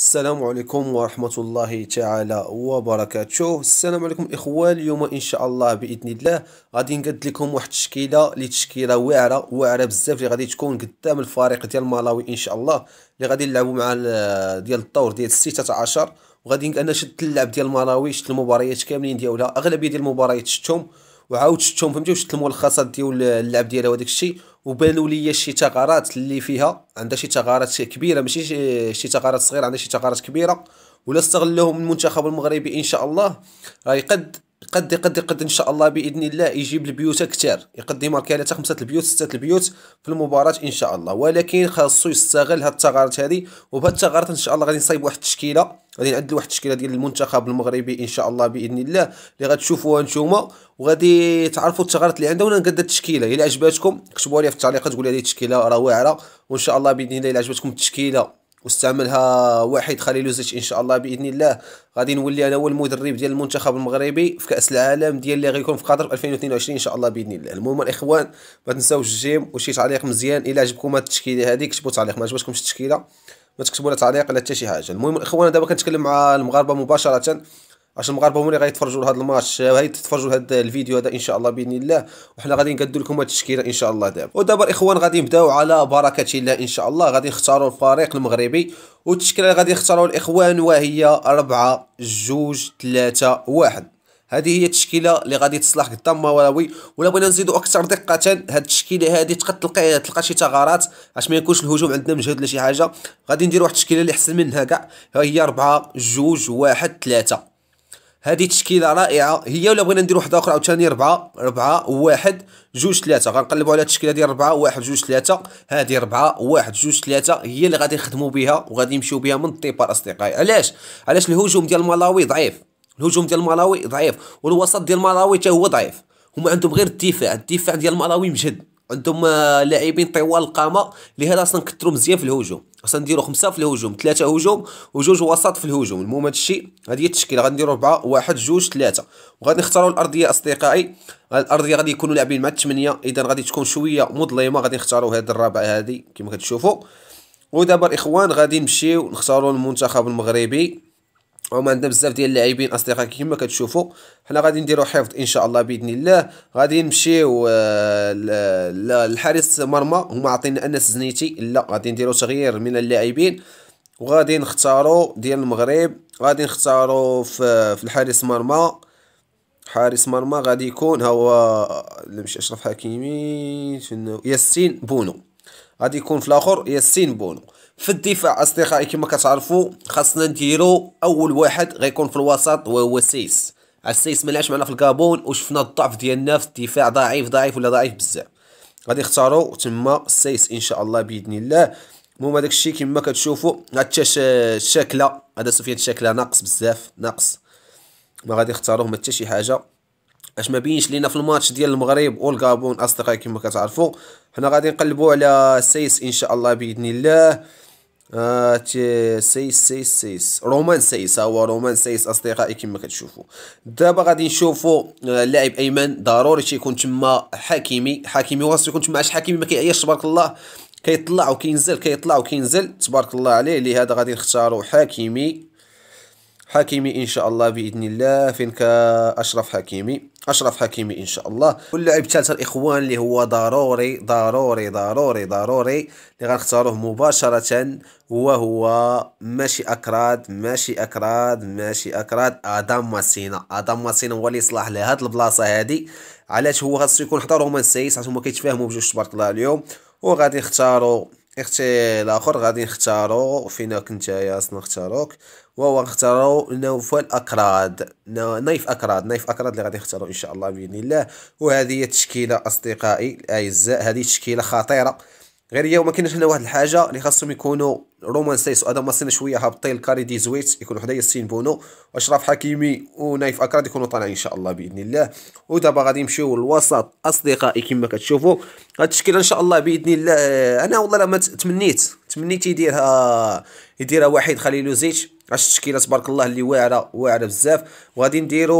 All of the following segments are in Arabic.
السلام عليكم ورحمة الله تعالى وبركاته السلام عليكم الإخوة اليوم إن شاء الله بإذن الله غادي نقد لكم واحد التشكيلة اللي تشكيلة واعرة واعرة بزاف اللي غادي تكون قدام الفريق ديال مالاوي إن شاء الله اللي غادي نلعبوا مع ديال الدور ديال الستة عشر وغادي أنا شدت اللعب ديال مالاوي شدت المباريات كاملين ديالها أغلبية ديال المباريات شفتهم وعاود شفتهم فهمتي وشفت الملخصات ديال اللعب ديالها وداك الشيء وبانوا لي شي ثغرات اللي فيها عندها شي ثغرات كبيره ماشي شي ثغرات صغيره عندها شي ثغرات كبيره ولا استغلهم المنتخب المغربي ان شاء الله غيقد قد يقد يقد ان شاء الله باذن الله يجيب البيوت اكثر يقد يمارك على خمسه البيوت سته البيوت في المباراه ان شاء الله ولكن خاصو يستغل هاد الثغرات هذه وبهاد الثغرات ان شاء الله غادي نصايب واحد التشكيله غادي نعدل واحد التشكيله ديال المنتخب المغربي ان شاء الله باذن الله اللي غتشوفوها نتوما وغادي تعرفوا الثغرات اللي عندنا ونقد التشكيله الا عجباتكم كتبوا لي في التعليقات قولوا لي هذه التشكيله راه واعره وان شاء الله باذن الله الا عجبتكم التشكيله واستعملها وحيد خليلوزيتش ان شاء الله باذن الله غادي نولي انا هو المدرب ديال المنتخب المغربي في كاس العالم ديال اللي غيكون في قطر 2022 ان شاء الله باذن الله المهم الاخوان ما تنساوش الجيم وشي تعليق مزيان الا عجبكم التشكيله هذه كتبوا تعليق ما عجبتكمش التشكيله ما تكتبوا لا تعليق لا حتى شي حاجه المهم الاخوان دابا كنتكلم مع المغاربه مباشره اش المغاربه هما اللي غيتفرجوا لهذا الماتش هاي تتفرجوا هذا الفيديو هذا ان شاء الله باذن الله وحنا غادي نقدوا لكم هذه التشكيله ان شاء الله دابا ودابا الاخوان غادي نبداو على بركه الله ان شاء الله غادي نختاروا الفريق المغربي والتشكيله اللي غادي يختاروا الاخوان وهي 4 2 3 1 هذه هي التشكيله اللي غادي تصلح قدام مراوي ولا بغينا نزيدوا اكثر دقه هذه التشكيله هذه تقد تلقى تلقى شي ثغرات باش ما يكونش الهجوم عندنا مجهد ولا شي حاجه غادي ندير واحد التشكيله اللي احسن منها كاع هي 4 2 1 3 هذه تشكيله رائعه هي ولا بغينا ندير واحده اخرى عاوتاني 4 4 1 2 3 غنقلبوا على التشكيله ديال 4 1 2 3 هذه 4 1 2 3 هي اللي غادي نخدموا بها وغادي نمشيو بها من الديبار اصدقائي علاش علاش الهجوم ديال مالاوي ضعيف الهجوم ديال مالاوي ضعيف والوسط ديال مالاوي حتى هو ضعيف هما عندهم غير الدفاع الدفاع ديال مالاوي مجهد عندهم آه، لاعبين طوال القامه لهذا اصلا كثروا مزيان في الهجوم اصلا نديروا خمسه في الهجوم ثلاثه هجوم وجوج وسط في الهجوم المهم هذا الشيء هذه هي التشكيله غنديروا اربعه واحد جوج ثلاثه وغادي نختاروا الارضيه اصدقائي الارضيه غادي يكونوا لاعبين مع الثمانيه اذا غادي تكون شويه مظلمه غادي نختاروا هذه الرابع هذه كما كتشوفوا ودابا الاخوان غادي نمشيو نختاروا المنتخب المغربي وما عندنا بزاف ديال اللاعبين اصدقاء كما كتشوفوا حنا غادي نديرو حفظ ان شاء الله باذن الله غادي نمشيو آه، للحارس مرمى هما عطينا انس زنيتي لا غادي نديرو تغيير من اللاعبين وغادي نختارو ديال المغرب غادي نختارو في, في الحارس مرمى حارس مرمى غادي يكون هو ماشي اشرف حكيمي ياسين بونو غادي يكون في الاخر ياسين بونو في الدفاع اصدقائي كما كتعرفوا خاصنا نديرو اول واحد غيكون في الوسط وهو السيس السيس ملعبش معنا في الكابون وشفنا الضعف ديالنا في الدفاع ضعيف ضعيف ولا ضعيف بزاف غادي نختارو تما سيس ان شاء الله باذن الله المهم هذاك الشيء كما كتشوفوا هاد الشكله هذا سفيان الشكله ناقص بزاف ناقص ما غادي نختاروه ما حتى شي حاجه اش ما بينش لينا في الماتش ديال المغرب والكابون اصدقائي كما كتعرفوا حنا غادي نقلبوا على سيس ان شاء الله باذن الله آه سيس سيس سيس رومان سيس هو آه، رومان سيس اصدقائي كما كتشوفوا دابا غادي نشوفوا اللاعب آه، ايمن ضروري تيكون تما حكيمي حكيمي واش يكون تما اش حكيمي ما كيعياش تبارك الله كيطلع وكينزل كيطلع وكينزل تبارك الله عليه لهذا غادي نختاروا حكيمي حكيمي ان شاء الله باذن الله فين كاشرف حكيمي اشرف حكيمي ان شاء الله واللاعب الثالث الاخوان اللي هو ضروري ضروري ضروري ضروري اللي غنختاروه مباشره وهو ماشي اكراد ماشي اكراد ماشي اكراد ادم ماسينا ادم ماسينا هو اللي صلاح لهاد البلاصه هادي علاش هو خاصو يكون حتى رومان سيس حيت هما كيتفاهموا بجوج تبارك الله اليوم وغادي نختاروا اختي الاخر غادي نختاروا فينا كنت يا اصلا نختاروك وهو اختاروا نوفل اكراد نايف اكراد نايف اكراد اللي غادي يختاروا ان شاء الله باذن الله وهذه هي التشكيله اصدقائي الاعزاء هذه تشكيله خطيره غير هي وما كاينش هنا واحد الحاجه اللي خاصهم يكونوا رومان سايس واداماسينا شويه هابطين الكاري دي زويت يكونوا حدايا سين بونو واشرف حكيمي ونايف اكراد يكونوا طالعين ان شاء الله باذن الله ودابا غادي نمشيو للوسط اصدقائي كما كتشوفوا هاد التشكيله ان شاء الله باذن الله انا والله ما تمنيت تمنيت يديرها يديرها وحيد خليلو زيت عرفت التشكيله تبارك الله اللي واعره واعره بزاف وغادي نديرو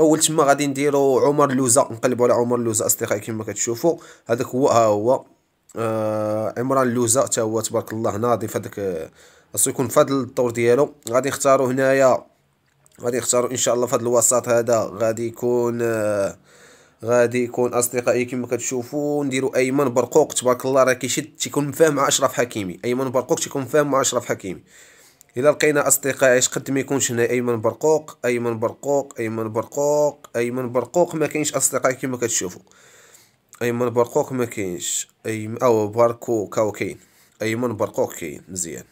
اول تما غادي نديرو عمر لوزا نقلبو على عمر لوزا اصدقائي كما كتشوفوا هذاك هو ها هو آه عمران لوزا حتى هو تبارك الله ناضي في خاصو يكون في الدور ديالو غادي نختارو هنايا غادي نختارو ان شاء الله في الوسط هذا غادي يكون آه غادي يكون اصدقائي كما كتشوفوا نديرو ايمن برقوق تبارك الله راه كيشد تيكون فاهم مع اشرف حكيمي ايمن برقوق تيكون فاهم مع اشرف حكيمي الى لقينا اصدقاء اش قد ما يكونش هنا ايمن برقوق ايمن برقوق ايمن برقوق ايمن برقوق ما كاينش اصدقاء كما كتشوفوا ايمن برقوق ما كاينش ايمن او باركو كاو كاين ايمن برقوق كاين مزيان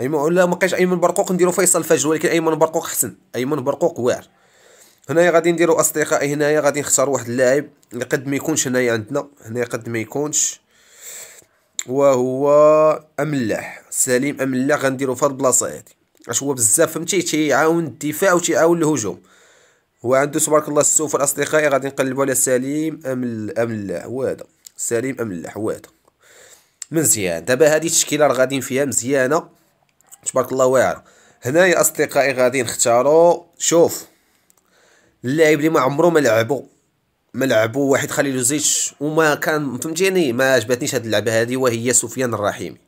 ايمن لا ما كاينش ايمن برقوق نديرو فيصل فجر ولكن ايمن برقوق حسن ايمن برقوق واعر هنايا غادي نديرو اصدقاء هنايا غادي نختار واحد اللاعب اللي قد ما يكونش هنايا عندنا هنايا قد ما يكونش وهو املاح سليم املاح غنديرو في هاد البلاصه هادي اش هو بزاف فهمتي تيعاون الدفاع وتيعاون الهجوم هو عنده تبارك الله السوفر اصدقائي غادي نقلبوا على سليم املاح هو هذا سليم املاح هو هذا مزيان دابا هادي التشكيله راه غاديين فيها مزيانه تبارك الله واعره هنايا اصدقائي غادي نختاروا شوف اللاعب اللي ما عمرو ما لعبو ملعب واحد خليل الزيتش وما كان فهمتيني ما عجبتنيش هاد اللعبه هذه وهي سفيان الرحيمي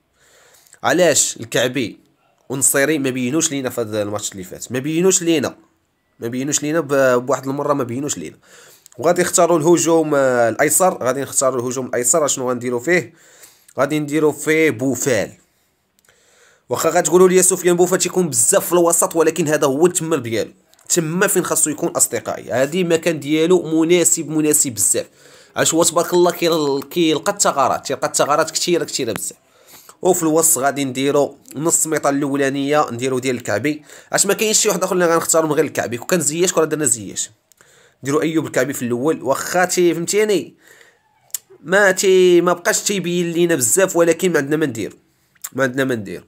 علاش الكعبي ونصيري ما بينوش لينا في هذا الماتش اللي فات ما بينوش لينا ما بينوش لينا بواحد المره ما بينوش لينا وغادي يختاروا الهجوم الايسر غادي نختاروا الهجوم الايسر شنو غنديروا فيه غادي نديروا فيه بوفال واخا غتقولوا لي سفيان بوفال تيكون بزاف في الوسط ولكن هذا هو التمر ديالو تما فين خاصو يكون اصدقائي هذه المكان ديالو مناسب مناسب بزاف اش هو تبارك الله كيلقى الثغرات تيلقى الثغرات كثيره كثيره بزاف وفي الوسط غادي نديرو نص ميطه الاولانيه نديرو ديال الكعبي اش ما كاينش شي واحد اخر اللي من غير الكعبي كون كان زياش كون درنا زياش نديرو ايوب الكعبي في الاول واخا تي فهمتيني ما تي ما بقاش تيبين لينا بزاف ولكن ما عندنا ما ندير ما عندنا ما ندير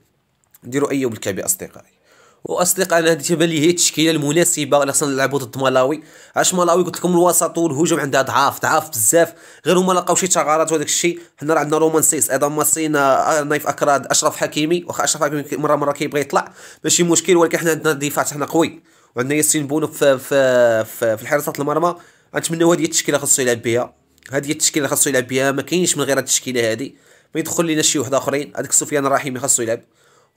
نديرو ايوب الكعبي اصدقائي واصدقاء انا هذه تبان لي هي التشكيله المناسبه اللي خصنا نلعبوا ضد مالاوي علاش مالاوي قلت لكم الوسط والهجوم عندها ضعاف ضعاف بزاف غير هما لقاو شي ثغرات وهذاك الشيء حنا راه عندنا رومانسيس ايضا ماسينا آه، آه، نايف اكراد اشرف حكيمي واخا اشرف حكيمي مره مره كيبغي يطلع ماشي مشكل ولكن حنا عندنا الدفاع تاعنا قوي وعندنا ياسين بونو في في في, في حراسه المرمى نتمنوا هذه التشكيله خاصو يلعب بها هذه التشكيله اللي خاصو يلعب بها ما كاينش من غير هذه التشكيله هذه ما يدخل لنا شي واحد اخرين هذاك سفيان الرحيمي خاصو يلعب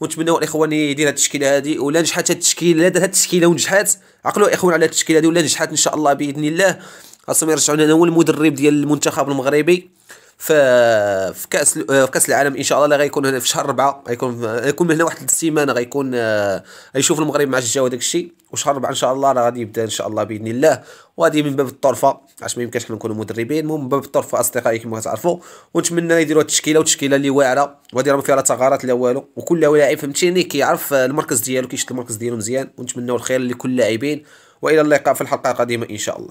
ونتمنوا الاخوان يدير هذه التشكيله هذه ولا نجحت هذه التشكيله دار هذه التشكيله ونجحات عقلوا الاخوان على التشكيله هذه ولا نجحت ان شاء الله باذن الله خاصهم يرجعوا لنا هو المدرب ديال المنتخب المغربي في كاس آه، في كاس العالم ان شاء الله اللي غيكون هنا في شهر 4 غيكون غيكون من هنا واحد السيمانة غيكون آه، غيشوف المغرب مع الجا وداك الشيء وشهر 4 ان شاء الله راه غادي يبدا ان شاء الله باذن الله وغادي من باب الطرفه باش ما يمكنش حنا نكونوا مدربين المهم من باب الطرفه اصدقائي كما كتعرفوا ونتمنى يديروا التشكيله وتشكيله اللي واعره وغادي راه ما فيها لا ثغرات لا والو وكل لاعب فهمتيني كيعرف آه، المركز ديالو كيشد المركز ديالو مزيان ونتمنوا الخير لكل اللاعبين والى اللقاء في الحلقه القادمه ان شاء الله